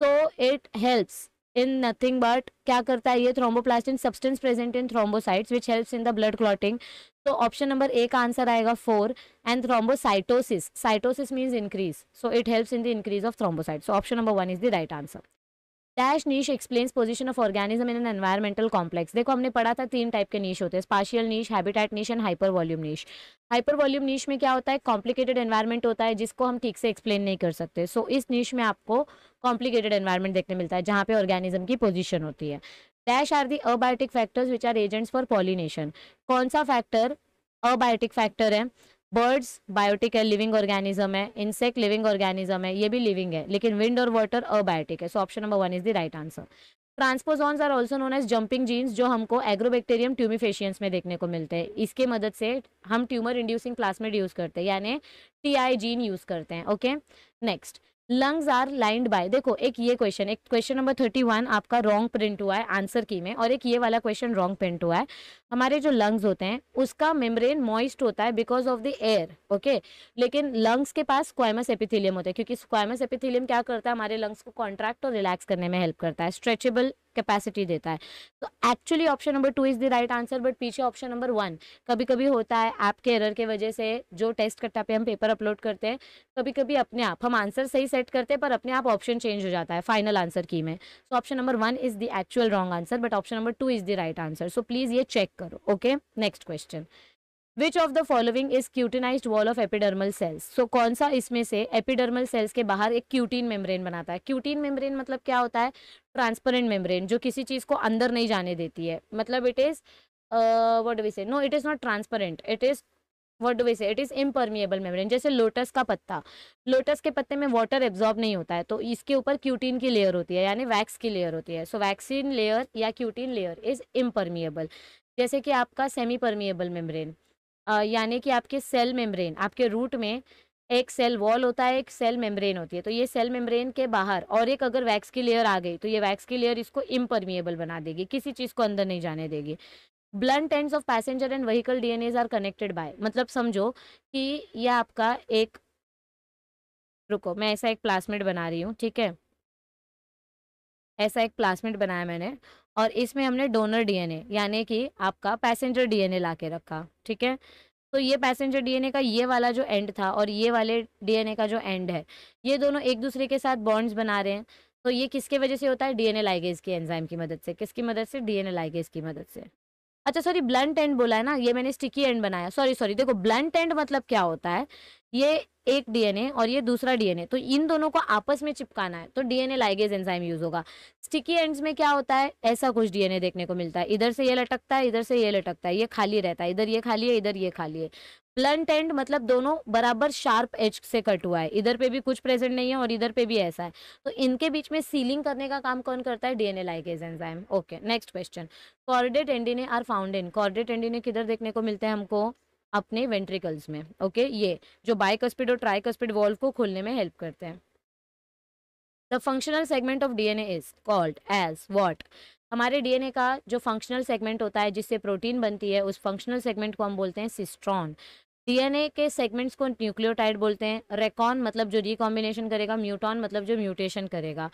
तो it helps in nothing but क्या करता है ये thromboplastin substance present in thrombocytes which helps in the blood clotting तो ऑप्शन नंबर ए का आंसर आएगा four and thrombocytosis cytosis means increase so it helps in the increase of thrombocyte so option number one is the right answer dash niche explains position of organism in an environmental complex देखो हमने पढ़ा था तीन टाइप के नीश होते हैं spatial niche habitat niche and hyper volume niche hyper volume niche में क्या होता है कॉम्प्लिकेटेड एनवायरमेंट होता है जिसको हम ठीक से एक्सप्लेन नहीं कर सकते सो so, इस नीश में आपको कॉम्प्लिकेटेड एनवायरमेंट देखने मिलता है जहाँ पे ऑर्गेनिज्म की पोजिशन होती है dash are the abiotic factors which are agents for pollination कौन सा फैक्टर अबायोटिक फैक्टर है बर्ड्स बायोटिक है लिविंग ऑर्गेनिज्म है इंसेक्ट लिविंग ऑर्गेनिज्म है ये भी लिविंग है लेकिन विंड और वाटर अबायोटिक है so option number one is the right answer transposons are also known as jumping genes जो हमको एग्रोबैक्टेरियम ट्यूमिफेशियंस में देखने को मिलते हैं इसके मदद से हम ट्यूमर इंड्यूसिंग प्लास्मेट यूज़ करते हैं यानी टी आई जीन यूज़ करते हैं okay next lungs are lined by देखो एक ये क्वेश्चन एक क्वेश्चन नंबर थर्टी वन आपका रॉन्ग प्रिंट हुआ है आंसर की में और एक ये वाला क्वेश्चन रॉन्ग प्रिंट हुआ है हमारे जो लंग्स होते हैं उसका मेम्ब्रेन मॉइस्ट होता है because of the air okay लेकिन लंग्स के पास स्क्वाइमस एपिथिलियम होता है क्योंकि स्क्वाइमस एपिथिलियम क्या करता है हमारे लंग्स को कॉन्ट्रैक्ट और रिलैक्स करने में हेल्प करता है स्ट्रेचेबल कैपेसिटी देता है तो actually option number two is the right answer but पीछे ऑप्शन नंबर वन कभी कभी होता है ऐप के एरर के वजह से जो टेस्ट कट्टा पे हम पेपर अपलोड करते हैं कभी कभी अपने आप हम आंसर सही सेट करते हैं पर अपने आप ऑप्शन चेंज हो जाता है फाइनल आंसर की में so option number one is the actual wrong answer but option number two is the right answer so please ये चेक करो okay next question which of the following is cutinize wall of epidermal cells so कौन सा इसमें से एपिडर्मल सेल्स के बाहर एक क्यूटीन मेम्ब्रेन बनाता है क्यूटीन मेम्ब्रेन मतलब क्या होता है ट्रांसपेरेंट मेम्ब्रेन जो किसी चीज़ को अंदर नहीं जाने देती है मतलब it is what we say no it is not transparent it is what do we say it is impermeable membrane जैसे लोटस का पत्ता लोटस के पत्ते में वाटर एब्जॉर्ब नहीं होता है तो इसके ऊपर क्यूटीन की लेयर होती है यानी वैक्स की लेयर होती है सो वैक्सीन लेयर या क्यूटीन लेयर इज़ इम्परमिएबल जैसे कि आपका सेमी परमिएबल मेम्ब्रेन यानी कि आपके सेल मेम्ब्रेन आपके रूट में एक सेल वॉल होता है एक सेल मेम्ब्रेन होती है तो ये सेल मेम्ब्रेन के बाहर और एक अगर वैक्स की लेयर आ गई तो ये वैक्स की लेयर इसको इम्परमिएबल बना देगी किसी चीज़ को अंदर नहीं जाने देगी blunt ends of passenger and vehicle edge are connected by मतलब समझो कि यह आपका एक रुको मैं ऐसा एक प्लासमेट बना रही हूँ ठीक है ऐसा एक प्लासमेट बनाया मैंने और इसमें हमने डोनर डीएनए यानी कि आपका पैसेंजर डीएनए ला के रखा ठीक है तो ये पैसेंजर डीएनए का ये वाला जो एंड था और ये वाले डीएनए का जो एंड है ये दोनों एक दूसरे के साथ बॉन्ड्स बना रहे हैं तो ये किसके वजह से होता है डीएनए लाइगेज की एंजाइम की मदद से किसकी मदद से डीएनए लाइगेज की मदद से अच्छा सॉरी ब्लंट एंड बोला है ना ये मैंने स्टिकी एंड बनाया सॉरी सॉरी देखो ब्लंट एंड मतलब क्या होता है ये एक डीएनए और ये दूसरा डीएनए तो इन दोनों को आपस में चिपकाना है तो डीएनए लाइगेज एंजाइम यूज होगा स्टिकी एंड्स में क्या होता है ऐसा कुछ डीएनए देखने को मिलता है इधर से ये लटकता है इधर से ये लटकता है ये खाली रहता है इधर ये खाली है इधर ये खाली है प्लंट एंड मतलब दोनों बराबर शार्प एज से कट हुआ है इधर पे भी कुछ प्रेजेंट नहीं है और इधर पे भी ऐसा है तो इनके बीच में सीलिंग करने का काम कौन करता है DNA ligase enzyme okay next question chordae tendineae are found in chordae tendineae किधर देखने को मिलते हैं हमको अपने वेंट्रिकल्स में ओके ये जो बायकस्पिड और ट्राइकस्पिड वॉल्व को खोलने में हेल्प करते हैं the functional segment of DNA is called as what हमारे डीएनए का जो फंक्शनल सेगमेंट होता है जिससे प्रोटीन बनती है उस फंक्शनल सेगमेंट को हम बोलते हैं सिस्ट्रॉन डीएनए के सेगमेंट्स को न्यूक्लियोटाइड बोलते हैं रेकॉन मतलब जो रिकॉम्बिनेशन करेगा म्यूटॉन मतलब जो म्यूटेशन करेगा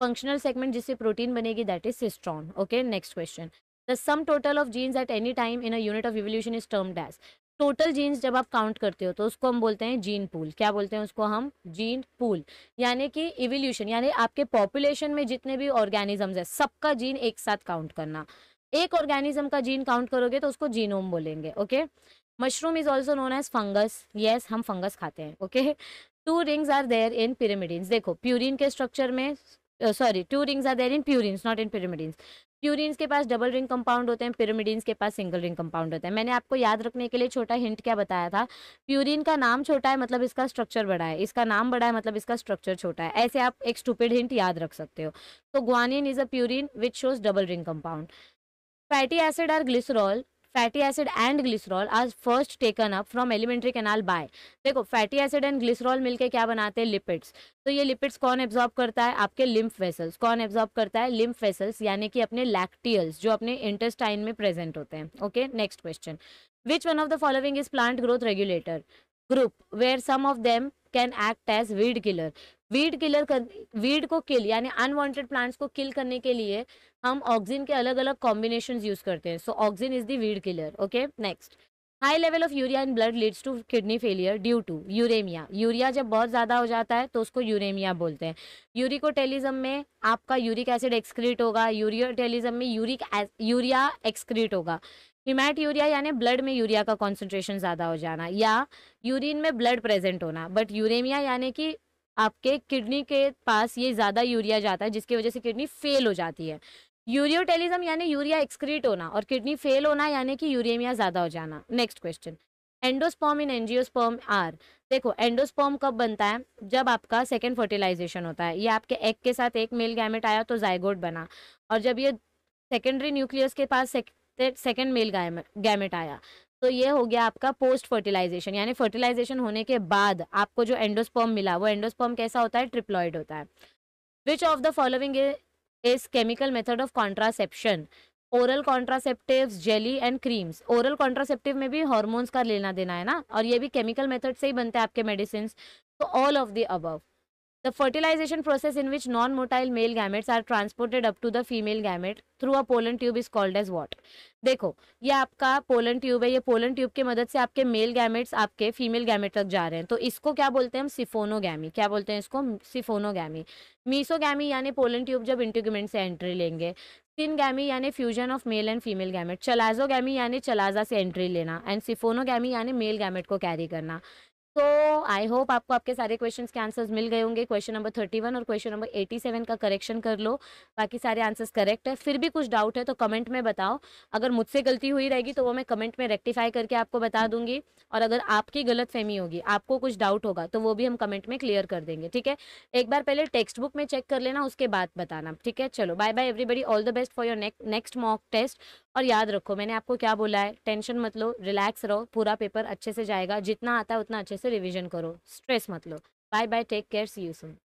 फंक्शनल सेगमेंट जिससे प्रोटीन बनेगी that is cistron okay next question the sum total of genes at any time in a unit of evolution is termed as total genes जब आप काउंट करते हो तो उसको हम बोलते हैं जीन पूल क्या बोलते हैं उसको हम जीन पूल यानी कि इवोल्यूशन यानी आपके पॉपुलेशन में जितने भी ऑर्गेनिजम्स है सबका जीन एक साथ काउंट करना एक ऑर्गेनिज्म का जीन काउंट करोगे तो उसको जीनोम बोलेंगे okay mushroom is also known as fungus yes हम फंगस खाते हैं okay two rings are there in pyrimidine देखो प्यूरिन के स्ट्रक्चर में sorry two rings are there in purine not in pyrimidines purines के पास डबल रिंग कंपाउंड होते हैं पिरामिडिन्स के पास सिंगल रिंग कंपाउंड होते हैं मैंने आपको याद रखने के लिए छोटा हिंट क्या बताया था प्यूरिन का नाम छोटा है मतलब इसका स्ट्रक्चर बड़ा है इसका नाम बड़ा है मतलब इसका स्ट्रक्चर छोटा है ऐसे आप एक स्टूपिड हिंट याद रख सकते हो तो guanine is a purine which shows double ring compound fatty acid or glycerol fatty acid and glycerol आज first taken up from alimentary canal by देखो फैटी एसिड एंड ग्लिसरॉल मिलके क्या बनाते हैं लिपिड्स तो ये लिपिड्स कौन एब्जॉर्ब करता है आपके लिम्फ वेसल्स कौन एब्जॉर्ब करता है लिम्फ वेसल्स यानी कि अपने लैक्टियल्स जो अपने इंटेस्टाइन में प्रेजेंट होते हैं okay next question which one of the following is plant growth regulator group where some of them can act as weed killer weed killer कर वीड को किल यानी अनवांटेड प्लांट्स को किल करने के लिए हम ऑक्सीजन के अलग अलग कॉम्बिनेशन यूज करते हैं so oxygen is the weed killer okay next high level of urea in blood leads to kidney failure due to uremia urea जब बहुत ज़्यादा हो जाता है तो उसको यूरेमिया बोलते हैं यूरिकोटेलिज्म में आपका यूरिक एसिड एक्सक्रीट होगा यूरियोटेलिज्म में यूरिक यूरिया एक्सक्रीट होगा हिमैट यूरिया यानी ब्लड में यूरिया का कॉन्सेंट्रेशन ज़्यादा हो जाना या यूरिन में ब्लड प्रेजेंट होना बट यूरेमिया यानी कि आपके किडनी के पास ये ज़्यादा यूरिया जाता है जिसकी वजह से किडनी फेल हो जाती है यूरियोटेलिज्म यानी यूरिया एक्सक्रीट होना और किडनी फेल होना यानी कि यूरेमिया ज़्यादा हो जाना next question endosperm in angiosperm are देखो एंडोस्पॉम कब बनता है जब आपका सेकेंड फर्टिलाइजेशन होता है ये आपके एग के साथ एक मेल गैमेट आया तो जायगोड बना और जब ये सेकेंडरी न्यूक्लियस के पास फिर सेकेंड मेल गैमेट आया तो ये हो गया आपका पोस्ट फर्टिलाइजेशन यानी फर्टिलाइजेशन होने के बाद आपको जो एंडोस्पर्म मिला वो एंडोस्पर्म कैसा होता है ट्रिप्लॉइड होता है which of the following is chemical method of contraception oral contraceptive jelly and creams oral contraceptive में भी हॉर्मोन्स का लेना देना है ना और ये भी केमिकल मेथड से ही बनते हैं आपके मेडिसिन तो all of the above The fertilization process in which non-motile male gametes are transported up to the female gamete through a pollen tube is called as what? देखो ये आपका पोलन ट्यूब है ये पोलन ट्यूब के मदद से आपके मेल गैमेट्स आपके फीमेल गैमेट तक जा रहे हैं तो इसको क्या बोलते हैं हम सिफोनोगैमी क्या बोलते हैं इसको सिफोनोगैमी मीसोगैमी यानी पोलन ट्यूब जब इंट्यूगमेंट से एंट्री लेंगे गैमी यानी fusion of male and female gamete chalazogamy यानी चलाजा से एंट्री लेना एंड सिफोनोगैमी यानी मेल गैमेट को कैरी करना तो आई होप आपको आपके सारे क्वेश्चंस के आंसर्स मिल गए होंगे क्वेश्चन नंबर थर्टी वन और क्वेश्चन नंबर एटी सेवन का करेक्शन कर लो बाकी सारे आंसर्स करेक्ट है फिर भी कुछ डाउट है तो कमेंट में बताओ अगर मुझसे गलती हुई रहेगी तो वो मैं कमेंट में रेक्टिफाई करके आपको बता दूंगी और अगर आपकी गलत फहमी होगी आपको कुछ डाउट होगा तो वो भी हम कमेंट में क्लियर कर देंगे ठीक है एक बार पहले टेक्स्ट बुक में चेक कर लेना उसके बाद बताना ठीक है चलो bye bye everybody all the best for your next mock test और याद रखो मैंने आपको क्या बोला है टेंशन मत लो रिलैक्स रहो पूरा पेपर अच्छे से जाएगा जितना आता है उतना अच्छे से रिविजन करो स्ट्रेस मत लो bye bye take care see you soon